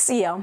Szia!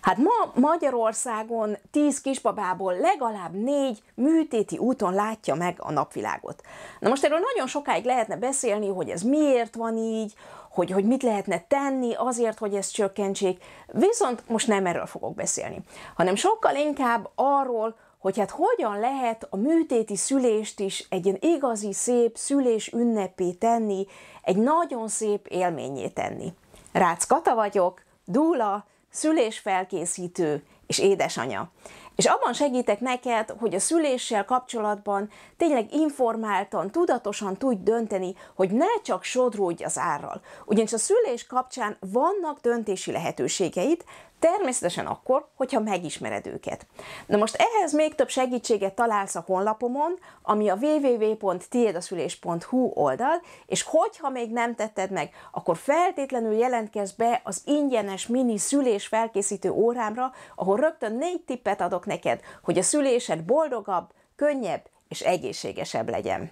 Hát ma Magyarországon 10 kisbabából legalább 4 műtéti úton látja meg a napvilágot. Na most erről nagyon sokáig lehetne beszélni, hogy ez miért van így, hogy, hogy mit lehetne tenni azért, hogy ezt csökkentsék, viszont most nem erről fogok beszélni, hanem sokkal inkább arról, hogy hát hogyan lehet a műtéti szülést is egy ilyen igazi szép szülés ünnepé tenni, egy nagyon szép élményé tenni. Rácz Kata vagyok, Dúla, szülésfelkészítő és édesanya. És abban segítek neked, hogy a szüléssel kapcsolatban tényleg informáltan, tudatosan tudj dönteni, hogy ne csak sodródj az árral. Ugyanis a szülés kapcsán vannak döntési lehetőségeid, Természetesen akkor, hogyha megismered őket. Na most ehhez még több segítséget találsz a honlapomon, ami a www.tiedaszülés.hu oldal, és hogyha még nem tetted meg, akkor feltétlenül jelentkezz be az ingyenes mini szülés felkészítő órámra, ahol rögtön négy tippet adok neked, hogy a szülésed boldogabb, könnyebb és egészségesebb legyen.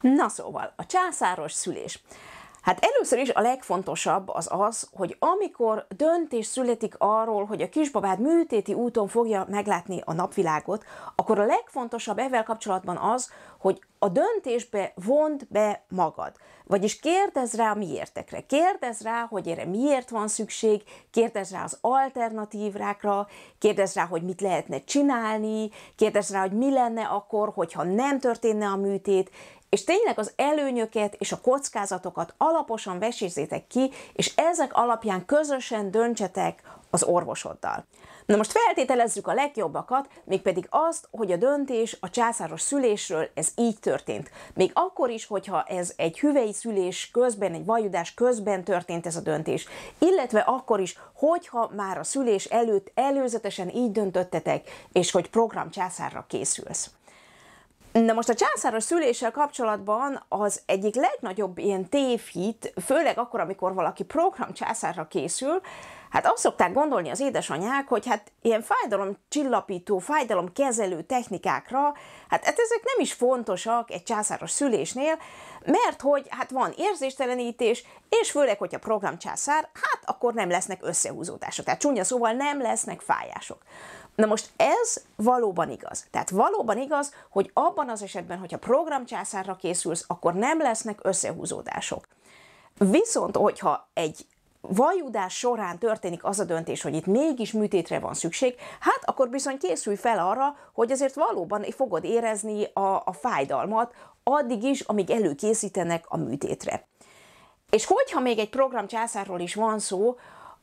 Na szóval, a császáros szülés. Hát először is a legfontosabb az az, hogy amikor döntés születik arról, hogy a kisbabád műtéti úton fogja meglátni a napvilágot, akkor a legfontosabb ezzel kapcsolatban az, hogy a döntésbe vond be magad. Vagyis kérdez rá a miértekre, kérdez rá, hogy erre miért van szükség, kérdez rá az alternatívrákra, kérdez rá, hogy mit lehetne csinálni, kérdez rá, hogy mi lenne akkor, hogyha nem történne a műtét, és tényleg az előnyöket és a kockázatokat alaposan vesézzétek ki, és ezek alapján közösen döntsetek az orvosoddal. Na most feltételezzük a legjobbakat, mégpedig azt, hogy a döntés a császáros szülésről ez így történt. Még akkor is, hogyha ez egy hüvei szülés közben, egy vajudás közben történt ez a döntés. Illetve akkor is, hogyha már a szülés előtt előzetesen így döntöttetek, és hogy program császárra készülsz. Na most a császáros szüléssel kapcsolatban az egyik legnagyobb ilyen tévhit, főleg akkor, amikor valaki program császárra készül, hát azt szokták gondolni az édesanyák, hogy hát ilyen fájdalomcsillapító, fájdalomkezelő technikákra, hát, hát ezek nem is fontosak egy császáros szülésnél, mert hogy hát van érzéstelenítés, és főleg, hogyha programcsászár, hát akkor nem lesznek összehúzódások. Tehát csúnya szóval nem lesznek fájások. Na most ez valóban igaz. Tehát valóban igaz, hogy abban az esetben, hogyha programcsászárra készülsz, akkor nem lesznek összehúzódások. Viszont, hogyha egy vajudás során történik az a döntés, hogy itt mégis műtétre van szükség, hát akkor bizony készülj fel arra, hogy azért valóban fogod érezni a, a fájdalmat, addig is, amíg előkészítenek a műtétre. És hogyha még egy császárról is van szó,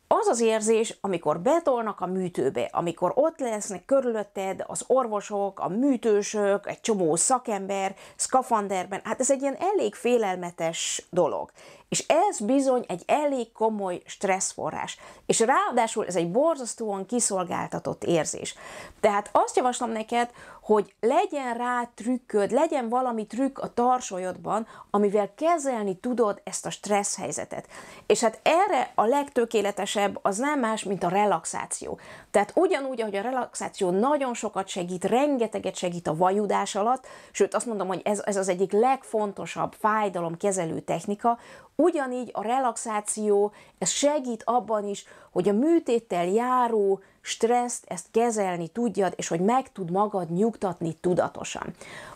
az az érzés, amikor betolnak a műtőbe, amikor ott lesznek körülötted az orvosok, a műtősök, egy csomó szakember, szkafanderben, hát ez egy ilyen elég félelmetes dolog. És ez bizony egy elég komoly stresszforrás. És ráadásul ez egy borzasztóan kiszolgáltatott érzés. Tehát azt javaslom neked, hogy legyen rá trükköd, legyen valami trükk a tarsolyodban, amivel kezelni tudod ezt a stressz helyzetet. És hát erre a legtökéletesebb az nem más, mint a relaxáció. Tehát ugyanúgy, ahogy a relaxáció nagyon sokat segít, rengeteget segít a vajudás alatt, sőt azt mondom, hogy ez, ez az egyik legfontosabb fájdalomkezelő technika, ugyanígy a relaxáció ez segít abban is, hogy a műtéttel járó stresszt, ezt kezelni tudjad, és hogy meg tud magad nyugtatni tudatosan.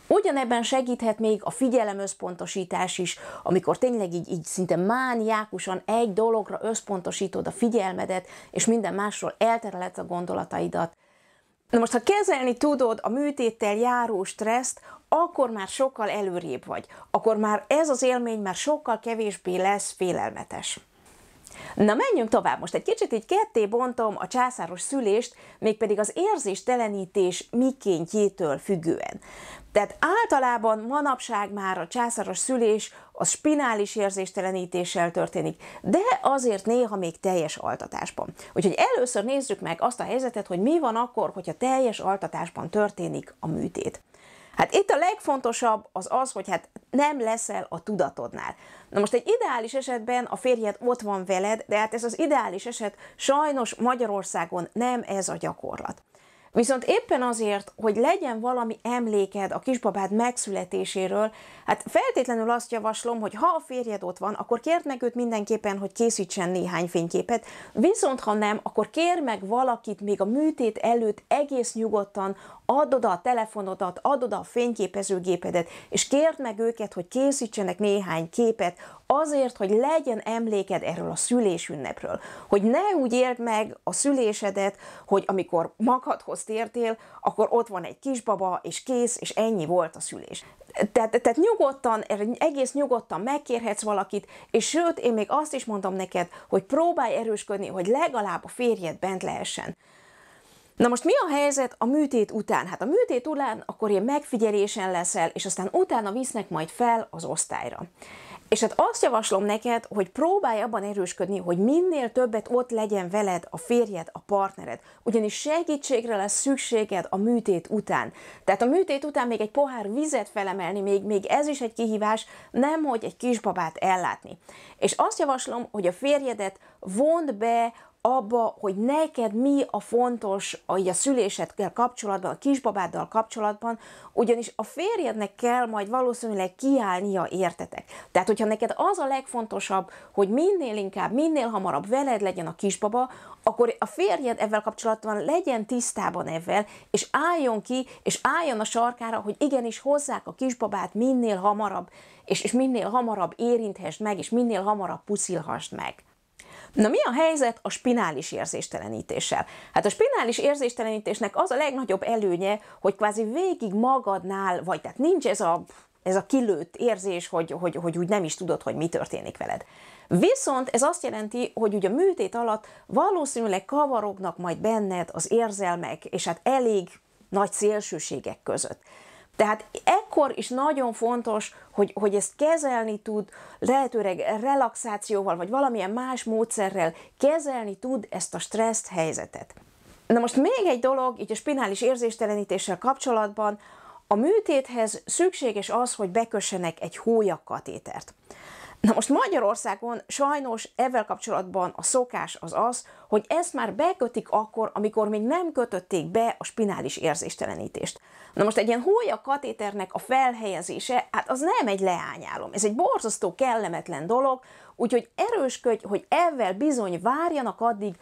Ugyanebben segíthet még a figyelemösszpontosítás is, amikor tényleg így, így szinte mániákusan egy dologra összpontosítod a figyelmedet, és minden másról eltereled a gondolataidat. Na most, ha kezelni tudod a műtéttel járó stresszt, akkor már sokkal előrébb vagy, akkor már ez az élmény már sokkal kevésbé lesz félelmetes. Na menjünk tovább, most egy kicsit így ketté bontom a császáros szülést, mégpedig az érzéstelenítés mikéntjétől függően. Tehát általában manapság már a császáros szülés az spinális érzéstelenítéssel történik, de azért néha még teljes altatásban. Úgyhogy először nézzük meg azt a helyzetet, hogy mi van akkor, hogyha teljes altatásban történik a műtét. Hát itt a legfontosabb az az, hogy hát nem leszel a tudatodnál. Na most egy ideális esetben a férjed ott van veled, de hát ez az ideális eset sajnos Magyarországon nem ez a gyakorlat. Viszont éppen azért, hogy legyen valami emléked a kisbabád megszületéséről, hát feltétlenül azt javaslom, hogy ha a férjed ott van, akkor kérd meg őt mindenképpen, hogy készítsen néhány fényképet, viszont ha nem, akkor kérd meg valakit még a műtét előtt egész nyugodtan, add oda a telefonodat, add oda a fényképezőgépedet, és kérd meg őket, hogy készítsenek néhány képet azért, hogy legyen emléked erről a szülésünnepről. Hogy ne úgy éld meg a szülésedet, hogy amikor magadhoz tértél, akkor ott van egy kisbaba, és kész, és ennyi volt a szülés. Tehát, tehát nyugodtan, egész nyugodtan megkérhetsz valakit, és sőt, én még azt is mondom neked, hogy próbálj erősködni, hogy legalább a férjed bent lehessen. Na most mi a helyzet a műtét után? Hát a műtét után akkor én megfigyelésen leszel, és aztán utána visznek majd fel az osztályra. És hát azt javaslom neked, hogy próbálj abban erősködni, hogy minél többet ott legyen veled a férjed, a partnered, ugyanis segítségre lesz szükséged a műtét után. Tehát a műtét után még egy pohár vizet felemelni, még, még ez is egy kihívás, nem hogy egy kisbabát ellátni. És azt javaslom, hogy a férjedet vond be abba, hogy neked mi a fontos a, a szülésedkel kapcsolatban, a kisbabáddal kapcsolatban, ugyanis a férjednek kell majd valószínűleg kiállnia értetek. Tehát, hogyha neked az a legfontosabb, hogy minél inkább, minél hamarabb veled legyen a kisbaba, akkor a férjed ezzel kapcsolatban legyen tisztában ezzel, és álljon ki, és álljon a sarkára, hogy igenis hozzák a kisbabát minél hamarabb, és, és minél hamarabb érinthesd meg, és minél hamarabb puszilhasd meg. Na mi a helyzet a spinális érzéstelenítéssel? Hát a spinális érzéstelenítésnek az a legnagyobb előnye, hogy kvázi végig magadnál vagy, tehát nincs ez a ez a kilőtt érzés, hogy, hogy, hogy úgy nem is tudod, hogy mi történik veled. Viszont ez azt jelenti, hogy ugye a műtét alatt valószínűleg kavarognak majd benned az érzelmek, és hát elég nagy szélsőségek között. Tehát ekkor is nagyon fontos, hogy, hogy ezt kezelni tud, lehetőleg relaxációval, vagy valamilyen más módszerrel kezelni tud ezt a stresszt helyzetet. Na most még egy dolog, így a spinális érzéstelenítéssel kapcsolatban, a műtéthez szükséges az, hogy bekössenek egy hólyakatétert. Na most Magyarországon sajnos ezzel kapcsolatban a szokás az az, hogy ezt már bekötik akkor, amikor még nem kötötték be a spinális érzéstelenítést. Na most egy ilyen hólya katéternek a felhelyezése, hát az nem egy leányálom. Ez egy borzasztó kellemetlen dolog, úgyhogy erősködj, hogy ezzel bizony várjanak addig,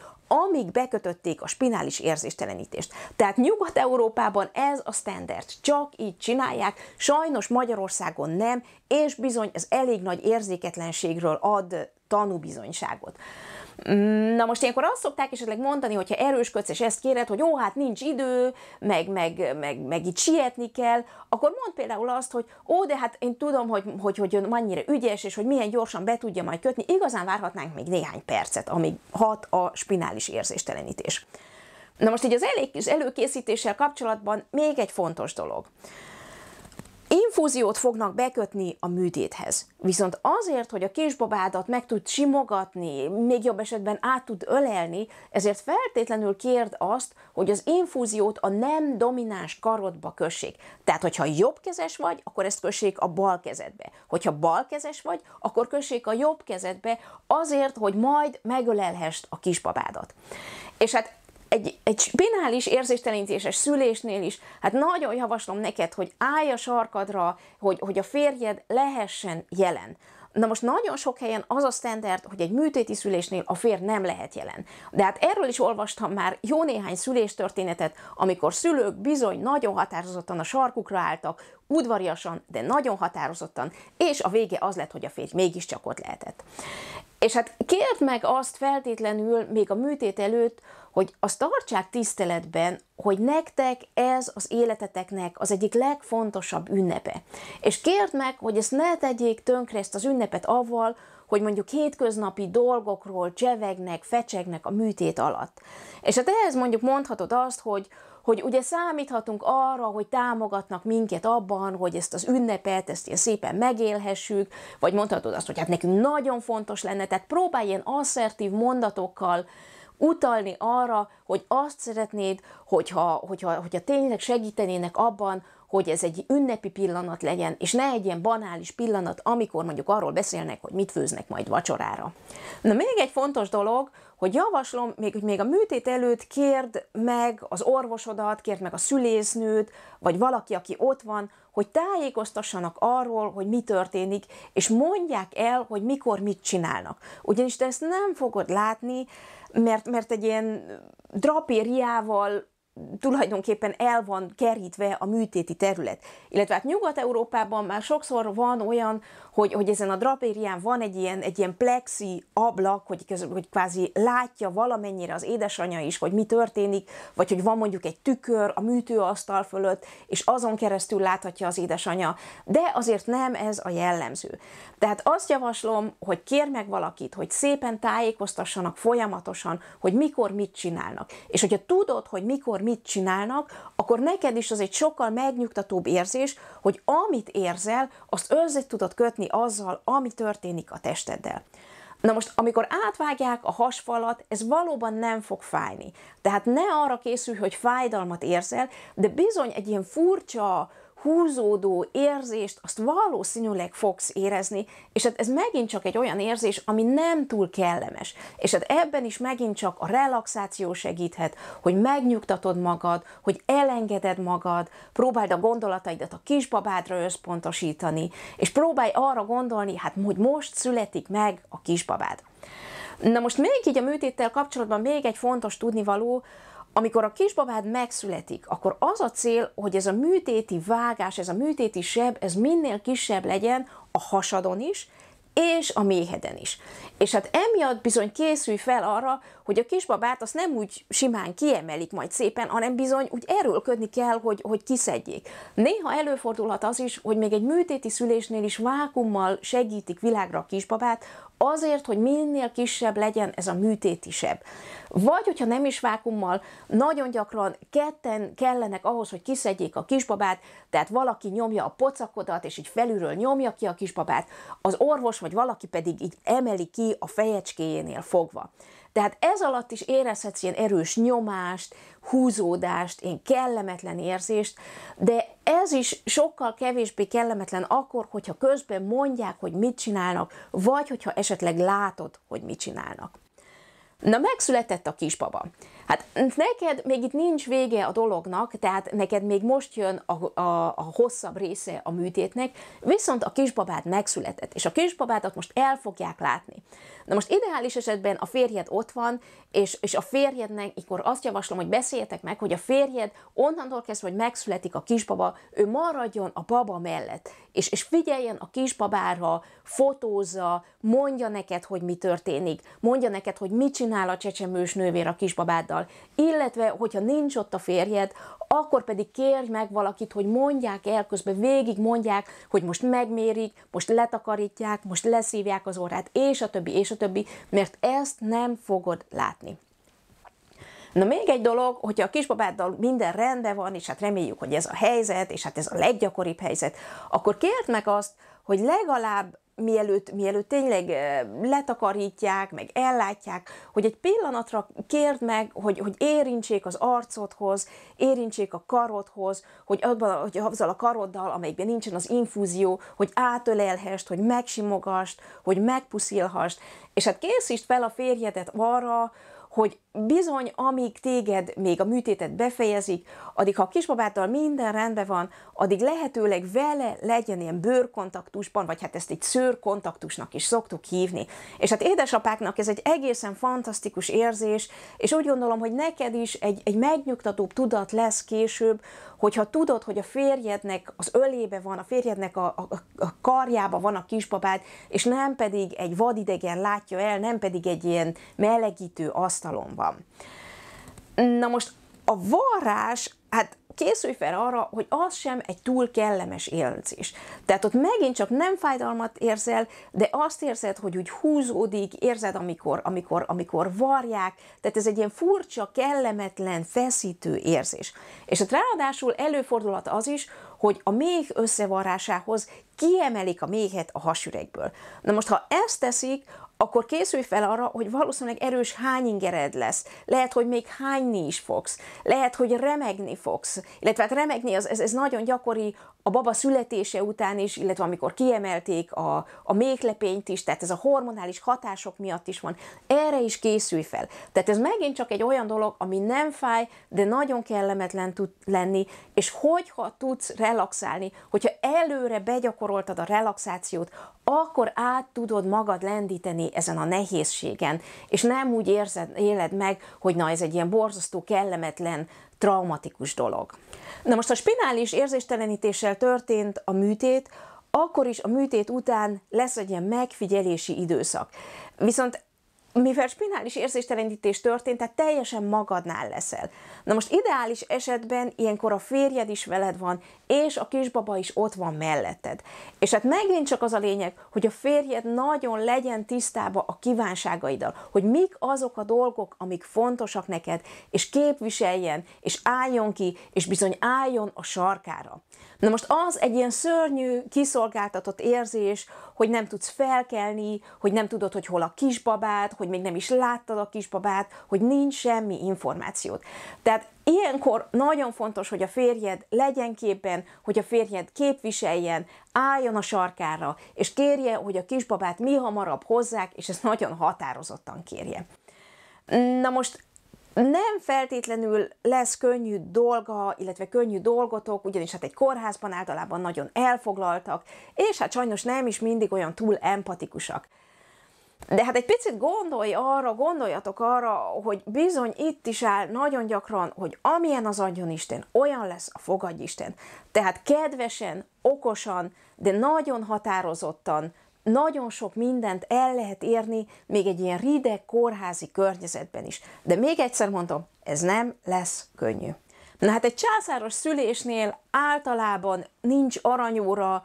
amíg bekötötték a spinális érzéstelenítést. Tehát Nyugat-Európában ez a standard. Csak így csinálják, sajnos Magyarországon nem, és bizony ez elég nagy érzéketlenségről ad tanúbizonyságot. Na most ilyenkor azt szokták esetleg mondani, hogyha erősködsz és ezt kéred, hogy ó, hát nincs idő, meg, meg, meg, meg itt sietni kell, akkor mond például azt, hogy ó, de hát én tudom, hogy, hogy, hogy ön annyira ügyes, és hogy milyen gyorsan be tudja majd kötni, igazán várhatnánk még néhány percet, amíg hat a spinális érzéstelenítés. Na most így az, az előkészítéssel kapcsolatban még egy fontos dolog infúziót fognak bekötni a műtéthez. Viszont azért, hogy a kisbabádat meg tud simogatni, még jobb esetben át tud ölelni, ezért feltétlenül kérd azt, hogy az infúziót a nem domináns karodba kössék. Tehát, hogyha jobbkezes vagy, akkor ezt kössék a bal kezedbe. Hogyha balkezes vagy, akkor kössék a jobb kezedbe azért, hogy majd megölelhest a kisbabádat. És hát egy, egy spinális érzéstelenítéses szülésnél is, hát nagyon javaslom neked, hogy állj a sarkadra, hogy, hogy a férjed lehessen jelen. Na most nagyon sok helyen az a standard, hogy egy műtéti szülésnél a fér nem lehet jelen. De hát erről is olvastam már jó néhány szüléstörténetet, amikor szülők bizony nagyon határozottan a sarkukra álltak, udvariasan, de nagyon határozottan, és a vége az lett, hogy a férj mégiscsak ott lehetett. És hát kérd meg azt feltétlenül még a műtét előtt, hogy azt tartsák tiszteletben, hogy nektek ez az életeteknek az egyik legfontosabb ünnepe. És kérd meg, hogy ezt ne tegyék tönkre ezt az ünnepet avval, hogy mondjuk hétköznapi dolgokról csevegnek, fecsegnek a műtét alatt. És hát ehhez mondjuk mondhatod azt, hogy hogy ugye számíthatunk arra, hogy támogatnak minket abban, hogy ezt az ünnepet, ezt ilyen szépen megélhessük, vagy mondhatod azt, hogy hát nekünk nagyon fontos lenne, tehát próbálj ilyen asszertív mondatokkal utalni arra, hogy azt szeretnéd, hogyha, hogyha, hogyha tényleg segítenének abban, hogy ez egy ünnepi pillanat legyen, és ne egy ilyen banális pillanat, amikor mondjuk arról beszélnek, hogy mit főznek majd vacsorára. Na még egy fontos dolog, hogy javaslom, még, hogy még a műtét előtt kérd meg az orvosodat, kérd meg a szülésznőt, vagy valaki, aki ott van, hogy tájékoztassanak arról, hogy mi történik, és mondják el, hogy mikor mit csinálnak. Ugyanis te ezt nem fogod látni, mert, mert egy ilyen drapériával tulajdonképpen el van kerítve a műtéti terület. Illetve hát Nyugat-Európában már sokszor van olyan, hogy, hogy ezen a drapérián van egy ilyen, egy ilyen plexi ablak, hogy, hogy kvázi látja valamennyire az édesanyja is, hogy mi történik, vagy hogy van mondjuk egy tükör a műtőasztal fölött, és azon keresztül láthatja az édesanyja, de azért nem ez a jellemző. Tehát azt javaslom, hogy kér meg valakit, hogy szépen tájékoztassanak folyamatosan, hogy mikor mit csinálnak. És hogyha tudod, hogy mikor akkor mit csinálnak, akkor neked is az egy sokkal megnyugtatóbb érzés, hogy amit érzel, azt össze tudod kötni azzal, ami történik a testeddel. Na most, amikor átvágják a hasfalat, ez valóban nem fog fájni. Tehát ne arra készülj, hogy fájdalmat érzel, de bizony egy ilyen furcsa, húzódó érzést, azt valószínűleg fogsz érezni, és hát ez megint csak egy olyan érzés, ami nem túl kellemes. És hát ebben is megint csak a relaxáció segíthet, hogy megnyugtatod magad, hogy elengeded magad, próbáld a gondolataidat a kisbabádra összpontosítani, és próbálj arra gondolni, hát hogy most születik meg a kisbabád. Na most még így a műtéttel kapcsolatban még egy fontos tudnivaló, amikor a kisbabád megszületik, akkor az a cél, hogy ez a műtéti vágás, ez a műtéti seb, ez minél kisebb legyen a hasadon is, és a méheden is. És hát emiatt bizony készülj fel arra, hogy a kisbabát azt nem úgy simán kiemelik majd szépen, hanem bizony úgy erőlködni kell, hogy, hogy kiszedjék. Néha előfordulhat az is, hogy még egy műtéti szülésnél is vákummal segítik világra a kisbabát, azért, hogy minél kisebb legyen ez a műtétisebb. Vagy, hogyha nem is vákummal, nagyon gyakran ketten kellenek ahhoz, hogy kiszedjék a kisbabát, tehát valaki nyomja a pocakodat, és így felülről nyomja ki a kisbabát, az orvos vagy valaki pedig így emeli ki a fejecskéjénél fogva. Tehát ez alatt is érezhetsz ilyen erős nyomást, húzódást, én kellemetlen érzést, de ez is sokkal kevésbé kellemetlen akkor, hogyha közben mondják, hogy mit csinálnak, vagy hogyha esetleg látod, hogy mit csinálnak. Na, megszületett a kisbaba. Hát neked még itt nincs vége a dolognak, tehát neked még most jön a, a, a hosszabb része a műtétnek, viszont a kisbabád megszületett, és a kisbabádat most el fogják látni. Na most ideális esetben a férjed ott van, és, és a férjednek, akkor azt javaslom, hogy beszéljetek meg, hogy a férjed onnantól kezdve, hogy megszületik a kisbaba, ő maradjon a baba mellett, és, és figyeljen a kisbabára, fotózza, mondja neked, hogy mi történik, mondja neked, hogy mit csinál a csecsemős nővér a kisbabáddal, férjeddel, illetve hogyha nincs ott a férjed, akkor pedig kérj meg valakit, hogy mondják el, közben végig mondják, hogy most megmérik, most letakarítják, most leszívják az orrát, és a többi, és a többi, mert ezt nem fogod látni. Na még egy dolog, hogyha a kisbabáddal minden rendben van, és hát reméljük, hogy ez a helyzet, és hát ez a leggyakoribb helyzet, akkor kérd meg azt, hogy legalább mielőtt, mielőtt tényleg letakarítják, meg ellátják, hogy egy pillanatra kérd meg, hogy, hogy érintsék az arcodhoz, érintsék a karodhoz, hogy, abban, hogy azzal a karoddal, amelyikben nincsen az infúzió, hogy átölelhest, hogy megsimogast, hogy megpuszilhast, és hát készítsd fel a férjedet arra, hogy bizony, amíg téged még a műtétet befejezik, addig ha a kisbabáttal minden rendben van, addig lehetőleg vele legyen ilyen bőrkontaktusban, vagy hát ezt egy szőrkontaktusnak is szoktuk hívni. És hát édesapáknak ez egy egészen fantasztikus érzés, és úgy gondolom, hogy neked is egy, egy megnyugtatóbb tudat lesz később, hogyha tudod, hogy a férjednek az ölébe van, a férjednek a, a, a karjába van a kisbabád, és nem pedig egy vadidegen látja el, nem pedig egy ilyen melegítő asztalon van. Na most a varrás, hát készülj fel arra, hogy az sem egy túl kellemes érzés. Tehát ott megint csak nem fájdalmat érzel, de azt érzed, hogy úgy húzódik, érzed, amikor, amikor, amikor varják, tehát ez egy ilyen furcsa, kellemetlen, feszítő érzés. És a hát ráadásul előfordulhat az is, hogy a méh összevarrásához kiemelik a méhet a hasüregből. Na most, ha ezt teszik, akkor készülj fel arra, hogy valószínűleg erős hányingered lesz, lehet, hogy még hányni is fogsz, lehet, hogy remegni fogsz, illetve hát remegni, az, ez, ez nagyon gyakori a baba születése után is, illetve amikor kiemelték a, a méklepényt is, tehát ez a hormonális hatások miatt is van, erre is készülj fel. Tehát ez megint csak egy olyan dolog, ami nem fáj, de nagyon kellemetlen tud lenni, és hogyha tudsz relaxálni, hogyha előre begyakoroltad a relaxációt, akkor át tudod magad lendíteni ezen a nehézségen, és nem úgy érzed, éled meg, hogy na ez egy ilyen borzasztó kellemetlen traumatikus dolog. Na most a spinális érzéstelenítéssel történt a műtét, akkor is a műtét után lesz egy ilyen megfigyelési időszak. Viszont mivel spinális érzéstelenítés történt, tehát teljesen magadnál leszel. Na most ideális esetben ilyenkor a férjed is veled van, és a kisbaba is ott van melletted. És hát megint csak az a lényeg, hogy a férjed nagyon legyen tisztába a kívánságaiddal, hogy mik azok a dolgok, amik fontosak neked, és képviseljen, és álljon ki, és bizony álljon a sarkára. Na most az egy ilyen szörnyű, kiszolgáltatott érzés, hogy nem tudsz felkelni, hogy nem tudod, hogy hol a kisbabád, hogy még nem is láttad a kisbabát, hogy nincs semmi információt. Tehát ilyenkor nagyon fontos, hogy a férjed legyen képen, hogy a férjed képviseljen, álljon a sarkára, és kérje, hogy a kisbabát mi hamarabb hozzák, és ezt nagyon határozottan kérje. Na most nem feltétlenül lesz könnyű dolga, illetve könnyű dolgotok, ugyanis hát egy kórházban általában nagyon elfoglaltak, és hát sajnos nem is mindig olyan túl empatikusak. De hát egy picit gondolj arra, gondoljatok arra, hogy bizony itt is áll nagyon gyakran, hogy amilyen az adjon Isten, olyan lesz a fogadj Isten. Tehát kedvesen, okosan, de nagyon határozottan, nagyon sok mindent el lehet érni, még egy ilyen rideg kórházi környezetben is. De még egyszer mondom, ez nem lesz könnyű. Na hát egy császáros szülésnél általában nincs aranyóra,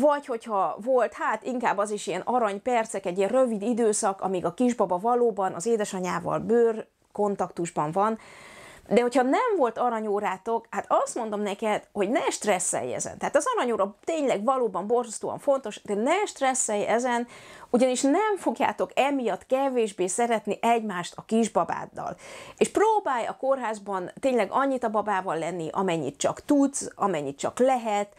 vagy hogyha volt, hát inkább az is ilyen arany percek, egy ilyen rövid időszak, amíg a kisbaba valóban az édesanyával bőr kontaktusban van, de hogyha nem volt aranyórátok, hát azt mondom neked, hogy ne stresszelj ezen. Tehát az aranyóra tényleg valóban borzasztóan fontos, de ne stresszelj ezen, ugyanis nem fogjátok emiatt kevésbé szeretni egymást a kisbabáddal. És próbálj a kórházban tényleg annyit a babával lenni, amennyit csak tudsz, amennyit csak lehet,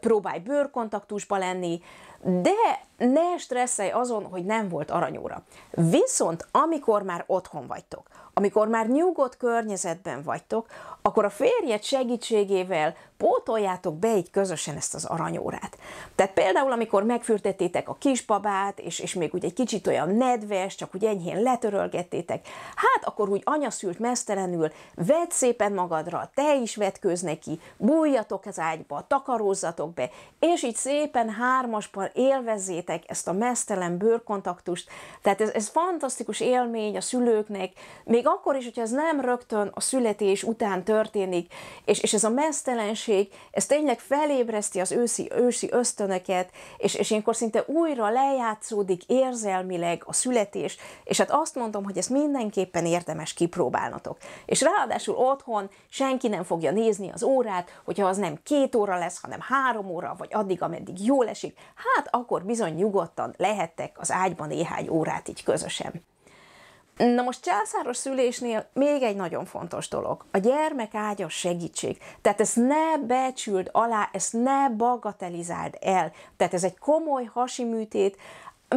próbálj bőrkontaktusba lenni, de ne stresszelj azon, hogy nem volt aranyóra. Viszont amikor már otthon vagytok, amikor már nyugodt környezetben vagytok, akkor a férjed segítségével pótoljátok be így közösen ezt az aranyórát. Tehát például, amikor megfürtettétek a kisbabát, és, és még úgy egy kicsit olyan nedves, csak úgy enyhén letörölgettétek, hát akkor úgy anyaszült mesztelenül, vedd szépen magadra, te is vetkőz neki, bújjatok az ágyba, takarózzatok be, és így szépen hármasban élvezét érzékeltétek ezt a mesztelen bőrkontaktust, tehát ez, ez fantasztikus élmény a szülőknek, még akkor is, hogyha ez nem rögtön a születés után történik, és, és ez a mesztelenség, ez tényleg felébreszti az őszi, ősi ösztönöket, és, és ilyenkor szinte újra lejátszódik érzelmileg a születés, és hát azt mondom, hogy ezt mindenképpen érdemes kipróbálnatok. És ráadásul otthon senki nem fogja nézni az órát, hogyha az nem két óra lesz, hanem három óra, vagy addig, ameddig jól esik, hát akkor bizony nyugodtan lehettek az ágyban néhány órát így közösen. Na most császáros szülésnél még egy nagyon fontos dolog. A gyermek ágya segítség. Tehát ezt ne becsüld alá, ezt ne bagatelizáld el. Tehát ez egy komoly hasi műtét,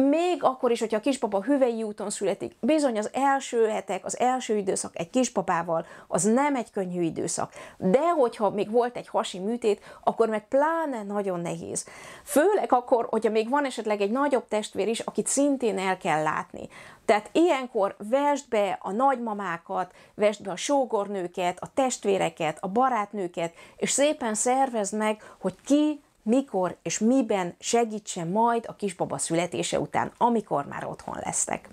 még akkor is, hogyha a kispapa hüvei úton születik, bizony az első hetek, az első időszak egy kispapával, az nem egy könnyű időszak. De hogyha még volt egy hasi műtét, akkor meg pláne nagyon nehéz. Főleg akkor, hogyha még van esetleg egy nagyobb testvér is, akit szintén el kell látni. Tehát ilyenkor vesd be a nagymamákat, vesd be a sógornőket, a testvéreket, a barátnőket, és szépen szervezd meg, hogy ki mikor és miben segítsen majd a kisbaba születése után, amikor már otthon lesznek.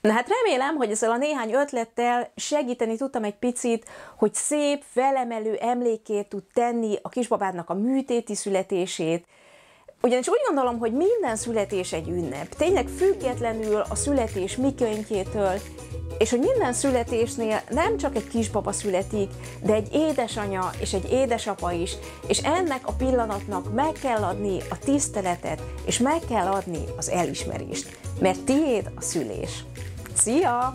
Na hát remélem, hogy ezzel a néhány ötlettel segíteni tudtam egy picit, hogy szép, felemelő emlékét tud tenni a kisbabádnak a műtéti születését, ugyanis úgy gondolom, hogy minden születés egy ünnep. Tényleg függetlenül a születés miköntjétől, és hogy minden születésnél nem csak egy kisbaba születik, de egy édesanya és egy édesapa is, és ennek a pillanatnak meg kell adni a tiszteletet, és meg kell adni az elismerést, mert tiéd a szülés. Szia!